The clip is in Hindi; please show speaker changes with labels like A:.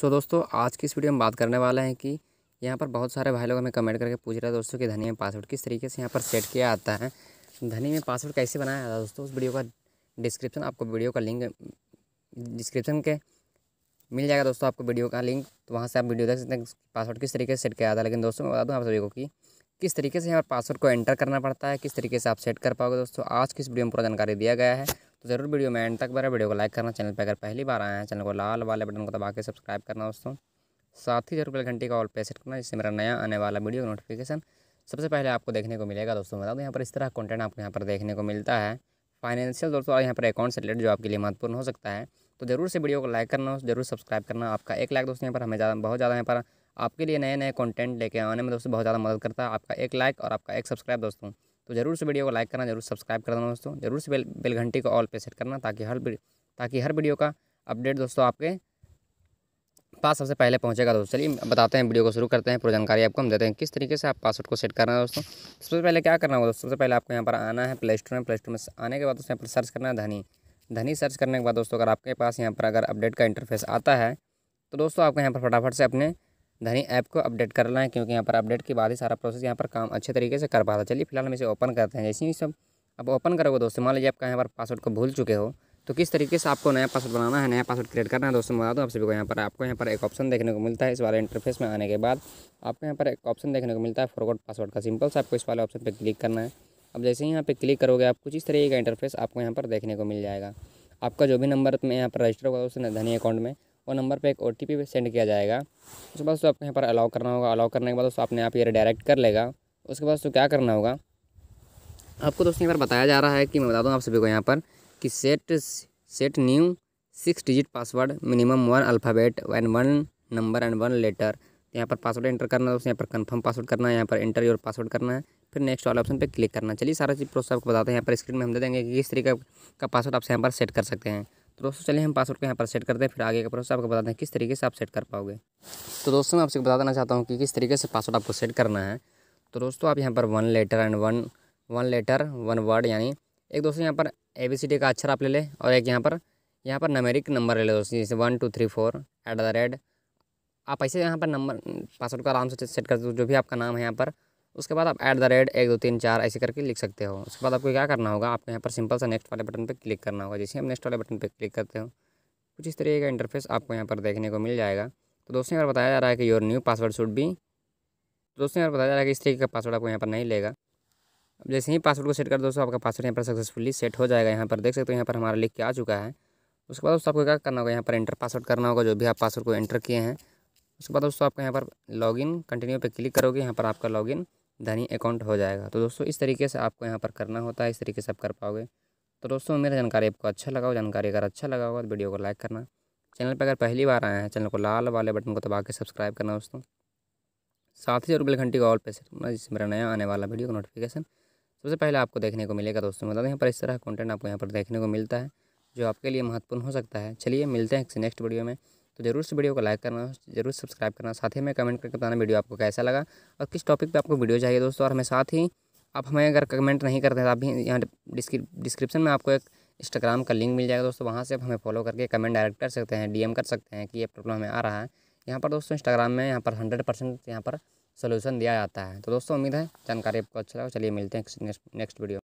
A: सो दोस्तों आज की इस वीडियो में बात करने वाले हैं कि यहाँ पर बहुत सारे भाई लोग हमें कमेंट करके पूछ रहे हैं दोस्तों कि धनी में पासवर्ड किस तरीके से यहाँ पर सेट किया जाता है धनी में पासवर्ड कैसे बनाया जाता है दोस्तों उस वीडियो का डिस्क्रिप्शन आपको वीडियो का लिंक डिस्क्रिप्शन के मिल जाएगा दोस्तों आपको वीडियो का लिंक तो वहाँ से आप वीडियो देख सकते हैं पासवर्ड किस तरीके से सेट किया जाता है लेकिन दोस्तों मैं बता दूँ आप सभी को कि किस तरीके से यहाँ पर पासवर्ड को एंटर करना पड़ता है किस तरीके से आप सेट कर पाओगे दोस्तों आज किस वीडियो में पूरा जानकारी दिया गया है ज़रूर वीडियो में एंड तक बारे वीडियो को लाइक करना चैनल पर अगर पहली बार आए हैं चैनल को लाल वाले बटन को दबा के सब्सक्राइब करना दोस्तों साथ ही जरूर घंटी का ऑल पे सेट करना जिससे मेरा नया आने वाला वीडियो का नोटिफिकेशन सबसे पहले आपको देखने को मिलेगा दोस्तों बता दो यहाँ पर इस तरह कंटेंट आपको यहाँ पर देखने को मिलता है फाइनेंशियल दोस्तों और यहाँ पर अकाउंट से रिलेटेड जो आपके लिए महत्वपूर्ण हो सकता है तो जरूर से वीडियो को लाइक करना जरूर सब्सक्राइब करना आपका एक लाइक दोस्तों यहाँ पर हमें ज़्यादा बहुत ज़्यादा यहाँ पर आपके लिए नए नए कंटेंट लेके आने में दोस्तों बहुत ज़्यादा मदद करता है आपका एक लाइक और आपका एक सब्सक्राइब दोस्तों तो जरूर से वीडियो को लाइक करना जरूर सब्सक्राइब कर देना दोस्तों जरूर से बेल बेल घंटी को ऑल पे सेट करना ताकि हर ताकि हर वीडियो का अपडेट दोस्तों आपके पास सबसे पहले पहुंचेगा दोस्तों चलिए बताते हैं वीडियो को शुरू करते हैं पूरी जानकारी आपको हम देते हैं किस तरीके से आप पासवर्ड को सेट करना है दोस्तों सबसे पहले क्या करना होगा दोस्तों सबसे पहले आपको यहाँ पर आना है प्ले स्टोर में प्ले स्टोर में आने के बाद दोस्तों यहाँ पर सर्च करना है धनी धनी सर्च करने के बाद दोस्तों अगर आपके पास यहाँ पर अगर अपडेट का इंटरफेस आता है तो दोस्तों आपको यहाँ पर फटाफट से अपने धनी ऐप को अपडेट करना है क्योंकि यहाँ पर अपडेट के बाद ही सारा प्रोसेस यहाँ पर काम अच्छे तरीके से कर पाता था चलिए फिलहाल हम इसे ओपन करते हैं जैसे ही सब अब ओपन करोगे दोस्तों मान लीजिए आप यहाँ पर पासवर्ड को भूल चुके हो तो किस तरीके से आपको नया पासवर्ड बनाना है नया पासवर्ड क्रिएट करना है दोस्तों बता दूँ आप सभी को यहाँ पर आपको यहाँ पर एक ऑप्शन देखने को मिलता है इस वाले इंटरफेस में आने के बाद आपको यहाँ पर एक ऑप्शन देखने को मिलता है फॉरवर्ड पासवर्ड का सिंपल से आपको इस वाले ऑप्शन पर क्लिक करना है अब जैसे ही यहाँ पर क्लिक करोगे आप कुछ इस तरीके का इंटरफेस आपको यहाँ पर देखने को मिल जाएगा आपका जो भी नंबर में यहाँ पर रजिस्टर होगा उस धनी अकाउंट में वो नंबर पर एक ओ टी सेंड किया जाएगा उसके बाद उसको आपको यहाँ पर अलाउ करना होगा अलाउ करने के बाद उसको अपने आप ये डायरेक्ट कर लेगा उसके बाद उसको क्या करना होगा आपको दोस्तों यहाँ पर बताया जा रहा है कि मैं बता दूँ आप सभी को यहाँ पर कि set set new six digit password minimum one alphabet and one number and one letter यहाँ पर पासवर्ड एंटर करना है यहाँ पर कंफर्म पासवर्ड करना है यहाँ पर एंटर योर पासवर्ड करना है फिर नेक्स्ट वाले ऑप्शन पे क्लिक करना चलिए सारा चीज़ प्रोसेस आपको बताते हैं यहाँ पर स्क्रीन में हम दे देंगे कि किस तरीके का पासवर्ड आप यहाँ पर सेट कर सकते हैं तो दोस्तों चलिए हम पासवर्ड को यहाँ पर सेट करते हैं फिर आगे का प्रोसेस आपको बताते हैं किस तरीके से आप सेट कर पाओगे तो दोस्तों मैं आपसे बता देना चाहता हूँ कि किस तरीके से पासवर्ड आपको सेट करना है तो दोस्तों आप यहाँ पर one letter and one one letter one word यानी एक दोस्तों यहाँ पर ए बी सी डी का अक्षर आप ले लें और एक यहाँ पर यहाँ पर नमेरिक नंबर ले लें दोस्तों जैसे one two three four at the rate आप ऐसे यहाँ पर नंबर पासवर्ड का आराम से सेट कर दो जो भी आपका नाम है यहाँ पर उसके बाद आप ऐट द रेट एक दो तीन चार ऐसे करके लिख सकते हो उसके बाद आपको क्या करना होगा आपको यहाँ पर सिंपल सा नेक्स्ट वाले बटन पर क्लिक करना होगा जैसे हम नेक्स्ट वाले बटन पर क्लिक करते हो कुछ इस तरीके का इंटरफेस आपको यहाँ पर देखने को मिल जाएगा तो दोस्तों यहाँ पर बताया जा रहा है कि योर न्यू पासवर्ड शुड भी तो दोस्तों यहाँ पर बताया जा रहा है कि इस तरीके का पासवर्ड आपको यहाँ पर नहीं लेगा अब जैसे ही पासवर्ड को सेट कर दोस्तों आपका पासवर्ड यहाँ पर सक्सेसफुली सेट हो जाएगा यहाँ पर देख सकते हो यहाँ पर हमारा लिख के आ चुका है उसके बाद दोस्तों आपको क्या करना होगा यहाँ पर एंटर पासवर्ड करना होगा जो भी आप पासवर्ड को एंटर किए हैं उसके बाद दोस्तों आपको यहाँ पर लॉगिन कंटिन्यू पे क्लिक करोगे यहाँ पर आपका लॉगिन धनी अकाउंट हो जाएगा तो दोस्तों इस तरीके से आपको यहाँ पर करना होता है इस तरीके से आप कर पाओगे तो दोस्तों मेरा जानकारी आपको अच्छा लगा हो जानकारी अगर अच्छा लगा होगा तो वीडियो को लाइक करना चैनल पर अगर पहली बार आए हैं चैनल को लाल वाले बटन को दबा के सब्सक्राइब करना दोस्तों साथ ही जरूर घंटी का ऑल पे सेट करना जिससे मेरा नया आने वाला वीडियो का नोटिफिकेशन सबसे पहले आपको देखने को मिलेगा दोस्तों बता मतलब दें यहाँ पर इस तरह का कॉन्टेंट आपको यहाँ पर देखने को मिलता है जो आपके लिए महत्वपूर्ण हो सकता है चलिए मिलते हैं नेक्स्ट वीडियो में तो ज़रूर से वीडियो को लाइक करना जरूर सब्सक्राइब करना साथ ही में कमेंट करके बताना वीडियो आपको कैसा लगा और किस टॉपिक पर आपको वीडियो चाहिए दोस्तों और हमें साथ ही आप हमें अगर कमेंट नहीं करते तो आप भी यहाँ डिस्क्रिप्शन में आपको एक इंस्टाग्राम का लिंक मिल जाएगा दोस्तों वहाँ से आप हमें फॉलो करके कमेंट डायरेक्ट कर सकते हैं डीएम कर सकते हैं कि ये प्रॉब्लम हमें आ रहा है यहाँ पर दोस्तों इंस्टाग्राम में यहाँ पर हंड्रेड परसेंट यहाँ पर सोल्यूशन दिया जाता है तो दोस्तों उम्मीद है जानकारी आपको अच्छा लगा चलिए मिलते हैं नेक्स्ट वीडियो